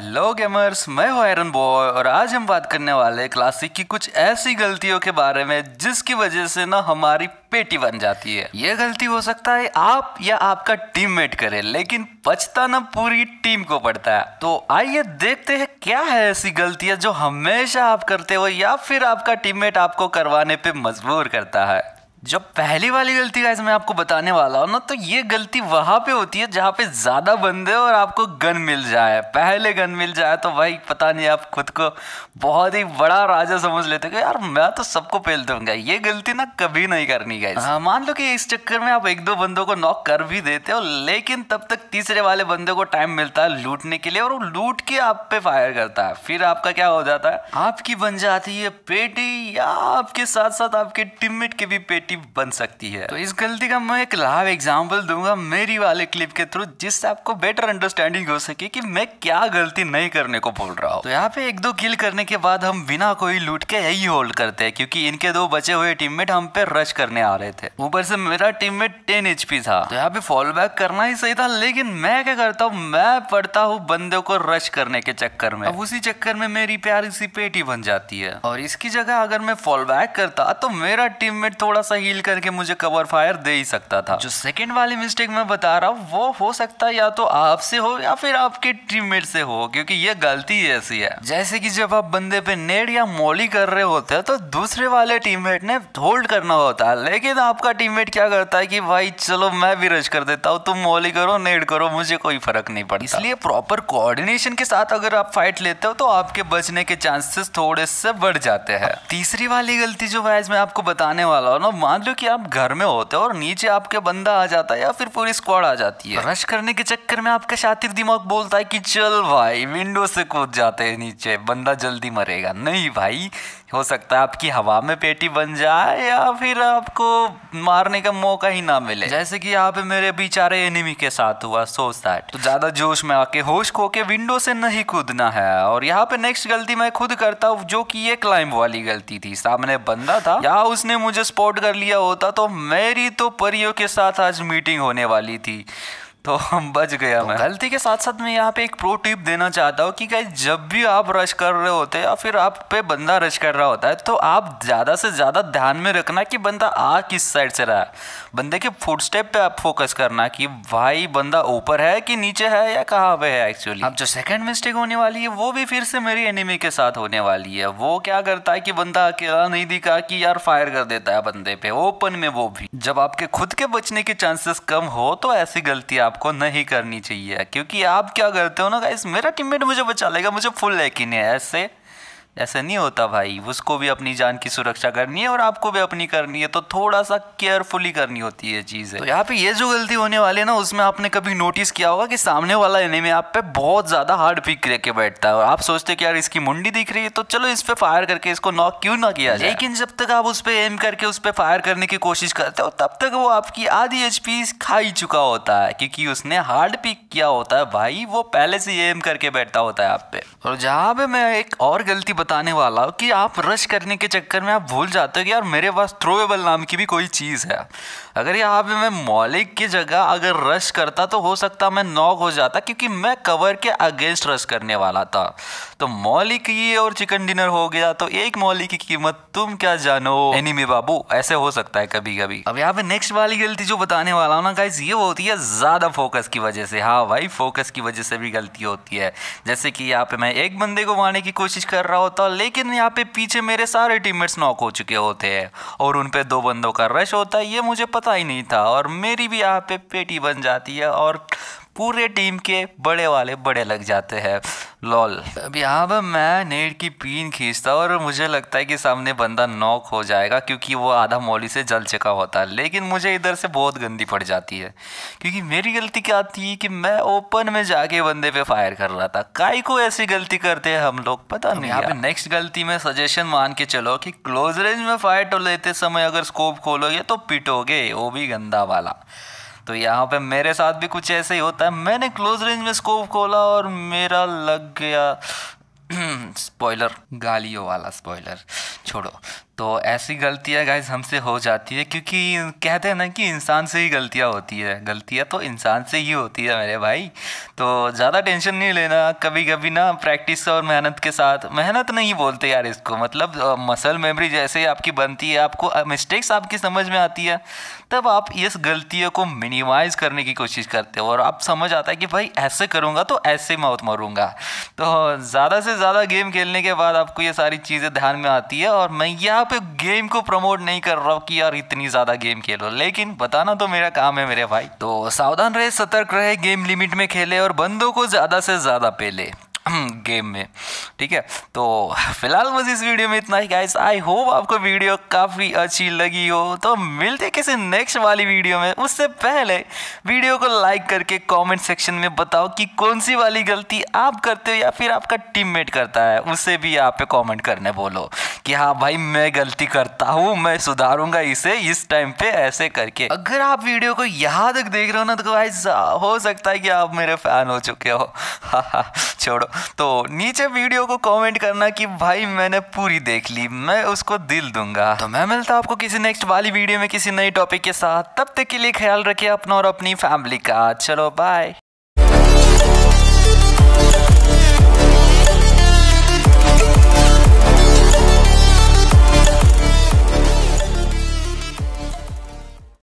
hello gamers मैं हूं एरन boy और आज हम बात करने वाले क्लासिक की कुछ ऐसी गलतियों के बारे में जिसकी वजह से ना हमारी पेटी बन जाती है ये गलती हो सकता है आप या आपका टीममेट करे लेकिन पछताना पूरी टीम को पड़ता है तो आइए देखते हैं क्या है ऐसी गलतियां जो हमेशा आप करते हो या फिर आपका टीममेट आपको करवाने पे मजबूर करता है जब पहली वाली गलती का मैं आपको बताने वाला हूँ ना तो ये गलती वहाँ पे होती है जहाँ पे ज़्यादा बंदे और आपको गन मिल जाए पहले गन मिल जाए तो भाई पता नहीं आप खुद को बहुत ही बड़ा राजा समझ लेते हो यार मैं तो सबको पेल दूंगा ये गलती ना कभी नहीं करनी गाइस हाँ मान लो कि इस चक्कर में आप एक दो बंदों को नॉक कर भी देते हो लेकिन तब तक तीसरे वाले बंदे को टाइम मिलता है लूटने के लिए और वो लूट के आप पे फायर करता है फिर आपका क्या हो जाता है आपकी बन जाती है पेटी या आपके साथ साथ आपके टीममेट के भी पेटी नेगेटिव बन सकती है तो इस गलती का मैं एक लाइव एग्जाम्पल दूंगा मेरी वाले क्लिप के थ्रू जिससे आपको बेटर अंडरस्टैंडिंग हो सके कि मैं क्या गलती नहीं करने को बोल रहा हूँ तो यहाँ पे एक दो किल करने के बाद हम बिना कोई लूट के यही होल्ड करते हैं क्योंकि इनके दो बचे हुए टीममेट हम पे रश करने आ रहे थे ऊपर से मेरा टीममेट टेन एच था तो यहाँ पे फॉलो बैक करना ही सही था लेकिन मैं क्या करता हूँ मैं पड़ता हूँ बंदे को रश करने के चक्कर में अब उसी चक्कर में मेरी प्यारी सी पेटी बन जाती है और इसकी जगह अगर मैं फॉलो बैक करता तो मेरा टीममेट थोड़ा सा हील करके मुझे कवर फायर दे ही सकता था जो सेकंड वाली मिस्टेक मैं बता रहा हूँ वो हो सकता है या तो आपसे हो या फिर आपके टीममेट से हो क्योंकि ये गलती ऐसी है जैसे कि जब आप बंदे पे नेट या मोली कर रहे होते हैं तो दूसरे वाले टीममेट ने होल्ड करना होता है लेकिन आपका टीममेट क्या करता है कि भाई चलो मैं भी रश कर देता हूँ तुम मोली करो नेट करो मुझे कोई फर्क नहीं पड़ता इसलिए प्रॉपर कोऑर्डिनेशन के साथ अगर आप फाइट लेते हो तो आपके बचने के चांसेस थोड़े से बढ़ जाते हैं तीसरी वाली गलती जो वाइज मैं आपको बताने वाला हूँ ना मान लो कि आप घर में होते हो और नीचे आपके बंदा आ जाता है या फिर पूरी स्क्वाड आ जाती है रश करने के चक्कर में आपका शातिर दिमाग बोलता है कि चल भाई विंडो से कूद जाते हैं नीचे बंदा जल्दी मरेगा नहीं भाई हो सकता है आपकी हवा में पेटी बन जाए या फिर आपको मारने का मौका ही ना मिले जैसे कि यहाँ पे मेरे बेचारे एनिमी के साथ हुआ सो दैट तो ज़्यादा जोश में आके होश खो के विंडो से नहीं कूदना है और यहाँ पे नेक्स्ट गलती मैं खुद करता हूँ जो कि ये क्लाइंब वाली गलती थी सामने बंदा था या उसने मुझे स्पॉट कर लिया होता तो मेरी तो परियों के साथ आज मीटिंग होने वाली थी तो हम बच गया तो मैं गलती के साथ साथ मैं यहाँ पे एक प्रो टिप देना चाहता हूँ कि गाइज जब भी आप रश कर रहे होते हैं या फिर आप पे बंदा रश कर रहा होता है तो आप ज़्यादा से ज़्यादा ध्यान में रखना कि बंदा आ किस साइड से रहा है बंदे के फुट स्टेप पे आप फोकस करना कि भाई बंदा ऊपर है कि नीचे है या कहाँ पे है एक्चुअली अब जो सेकेंड मिस्टेक होने वाली है वो भी फिर से मेरी एनिमी के साथ होने वाली है वो क्या करता है कि बंदा अकेला नहीं दिखा कि यार फायर कर देता है बंदे पे ओपन में वो भी जब आपके खुद के बचने के चांसेस कम हो तो ऐसी गलती आप आपको नहीं करनी चाहिए क्योंकि आप क्या करते हो ना गाइस मेरा टीममेट मुझे बचा लेगा मुझे फुल यकीन है ऐसे ऐसा नहीं होता भाई उसको भी अपनी जान की सुरक्षा करनी है और आपको भी अपनी करनी है तो थोड़ा सा केयरफुली करनी होती है चीज़ है तो यहाँ पे ये जो गलती होने वाली है ना उसमें आपने कभी नोटिस किया होगा कि सामने वाला में आप पे बहुत ज़्यादा हार्ड पिक लेके बैठता है और आप सोचते कि यार इसकी मुंडी दिख रही है तो चलो इस पर फायर करके इसको नॉक क्यों ना किया जाए लेकिन जब तक आप उस पर एम करके उस पर फायर करने की कोशिश करते हो तब तक वो आपकी आधी एच पी खा ही चुका होता है क्योंकि उसने हार्ड पिक किया होता है भाई वो पहले से एम करके बैठता होता है आप पे और जहाँ पे मैं एक और गलती बताने वाला हूँ कि आप रश करने के चक्कर में आप भूल जाते हो कि यार मेरे पास थ्रोएबल नाम की भी कोई चीज़ है अगर यहाँ पे मैं मौलिक की जगह अगर रश करता तो हो सकता मैं नॉक हो जाता क्योंकि मैं कवर के अगेंस्ट रश करने वाला था तो मौलिक ये और चिकन डिनर हो गया तो एक मौलिक की कीमत तुम क्या जानो एनिमी बाबू ऐसे हो सकता है कभी कभी अब यहाँ पे नेक्स्ट वाली गलती जो बताने वाला हूँ ना गाइज ये होती है ज़्यादा फोकस की वजह से हाँ भाई फोकस की वजह से भी गलती होती है जैसे कि यहाँ पे मैं एक बंदे को मारने की कोशिश कर रहा हो होता लेकिन यहाँ पे पीछे मेरे सारे टीममेट्स नॉक हो चुके होते हैं और उन पर दो बंदों का रश होता है ये मुझे पता ही नहीं था और मेरी भी यहाँ पे पेटी बन जाती है और पूरे टीम के बड़े वाले बड़े लग जाते हैं लॉल अब यहाँ पर मैं नेट की पीन खींचता और मुझे लगता है कि सामने बंदा नॉक हो जाएगा क्योंकि वो आधा मौली से जल चुका होता है लेकिन मुझे इधर से बहुत गंदी पड़ जाती है क्योंकि मेरी गलती क्या थी कि मैं ओपन में जाके बंदे पे फायर कर रहा था काई को ऐसी गलती करते हैं हम लोग पता नहीं यहाँ पे नेक्स्ट गलती में सजेशन मान के चलो कि क्लोज रेंज में फायर तो लेते समय अगर स्कोप खोलोगे तो पिटोगे वो भी गंदा वाला तो यहाँ पे मेरे साथ भी कुछ ऐसे ही होता है मैंने क्लोज रेंज में स्कोप खोला और मेरा लग गया स्पॉइलर गालियों वाला स्पॉइलर छोड़ो तो ऐसी गलतियाँ गाइज हमसे हो जाती है क्योंकि कहते हैं ना कि इंसान से ही गलतियाँ होती है गलतियाँ तो इंसान से ही होती है मेरे भाई तो ज़्यादा टेंशन नहीं लेना कभी कभी ना प्रैक्टिस और मेहनत के साथ मेहनत नहीं बोलते यार इसको मतलब मसल मेमोरी जैसे आपकी बनती है आपको मिस्टेक्स आपकी समझ में आती है तब आप इस गलतियों को मिनिमाइज़ करने की कोशिश करते हो और आप समझ आता है कि भाई ऐसे करूँगा तो ऐसे मौत मरूँगा तो ज़्यादा से ज़्यादा गेम खेलने के बाद आपको ये सारी चीज़ें ध्यान में आती है और मैं यह पे गेम को प्रमोट नहीं कर रहा कि यार इतनी ज़्यादा गेम खेलो लेकिन बताना तो मेरा काम है मेरे भाई तो सावधान रहे सतर्क रहे गेम लिमिट में खेले और बंदों को ज़्यादा से ज़्यादा पहले गेम हम्म, में ठीक है तो फिलहाल बस इस वीडियो में इतना ही गाइस आई होप आपको वीडियो काफ़ी अच्छी लगी हो तो मिलते किसी नेक्स्ट वाली वीडियो में उससे पहले वीडियो को लाइक करके कमेंट सेक्शन में बताओ कि कौन सी वाली गलती आप करते हो या फिर आपका टीममेट करता है उसे भी आप पे कमेंट करने बोलो कि हाँ भाई मैं गलती करता हूँ मैं सुधारूंगा इसे इस टाइम पे ऐसे करके अगर आप वीडियो को यहाँ तक देख रहे हो ना तो भाई हो सकता है कि आप मेरे फैन हो चुके हो छोड़ो तो नीचे वीडियो को कमेंट करना कि भाई मैंने पूरी देख ली मैं उसको दिल दूंगा तो मैं मिलता आपको किसी नेक्स्ट वाली वीडियो में किसी नई टॉपिक के साथ तब तक के लिए ख्याल रखिए अपना और अपनी फैमिली का चलो बाय